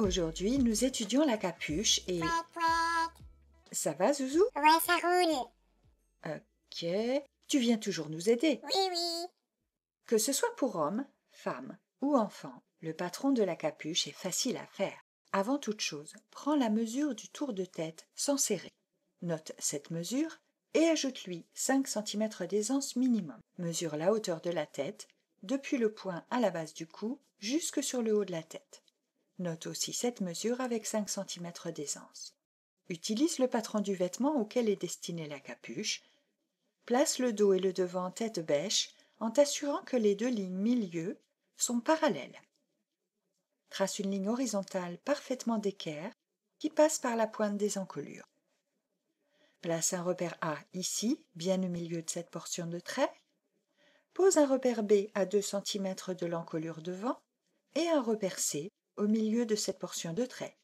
Aujourd'hui, nous étudions la capuche et... Ça va, Zouzou Ouais, ça roule. Ok. Tu viens toujours nous aider Oui, oui. Que ce soit pour homme, femme ou enfant, le patron de la capuche est facile à faire. Avant toute chose, prends la mesure du tour de tête sans serrer. Note cette mesure et ajoute-lui 5 cm d'aisance minimum. Mesure la hauteur de la tête, depuis le point à la base du cou jusque sur le haut de la tête. Note aussi cette mesure avec 5 cm d'aisance. Utilise le patron du vêtement auquel est destinée la capuche. Place le dos et le devant tête bêche en t'assurant que les deux lignes milieu sont parallèles. Trace une ligne horizontale parfaitement d'équerre qui passe par la pointe des encolures. Place un repère A ici, bien au milieu de cette portion de trait. Pose un repère B à 2 cm de l'encolure devant et un repère C au milieu de cette portion de trait.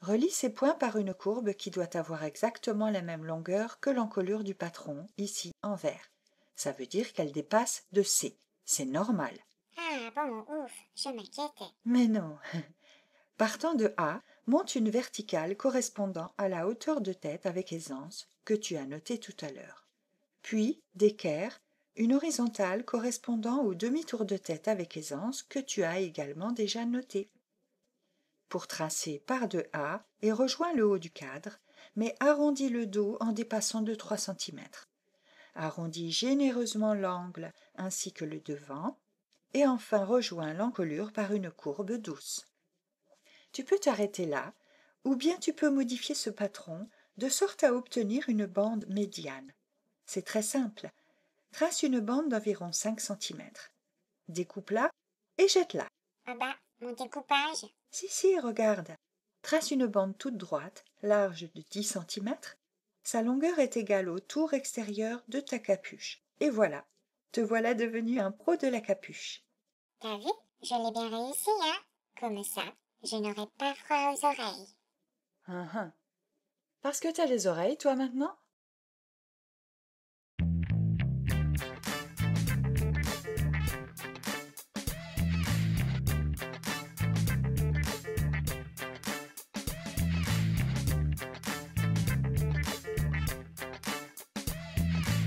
Relie ces points par une courbe qui doit avoir exactement la même longueur que l'encolure du patron, ici en vert. Ça veut dire qu'elle dépasse de C. C'est normal. Ah bon, ouf, je m'inquiétais. Mais non. Partant de A, monte une verticale correspondant à la hauteur de tête avec aisance que tu as notée tout à l'heure. Puis, d'équerre, une horizontale correspondant au demi-tour de tête avec aisance que tu as également déjà noté. Pour tracer par de A et rejoins le haut du cadre, mais arrondis le dos en dépassant de 3 cm. Arrondis généreusement l'angle ainsi que le devant et enfin rejoins l'encolure par une courbe douce. Tu peux t'arrêter là ou bien tu peux modifier ce patron de sorte à obtenir une bande médiane. C'est très simple, trace une bande d'environ 5 cm. Découpe-la et jette-la. Ah bah, mon découpage Si, si, regarde. Trace une bande toute droite, large de 10 cm. Sa longueur est égale au tour extérieur de ta capuche. Et voilà, te voilà devenu un pro de la capuche. T'as vu Je l'ai bien réussi, hein Comme ça, je n'aurai pas froid aux oreilles. Hein, hein. Parce que t'as les oreilles, toi, maintenant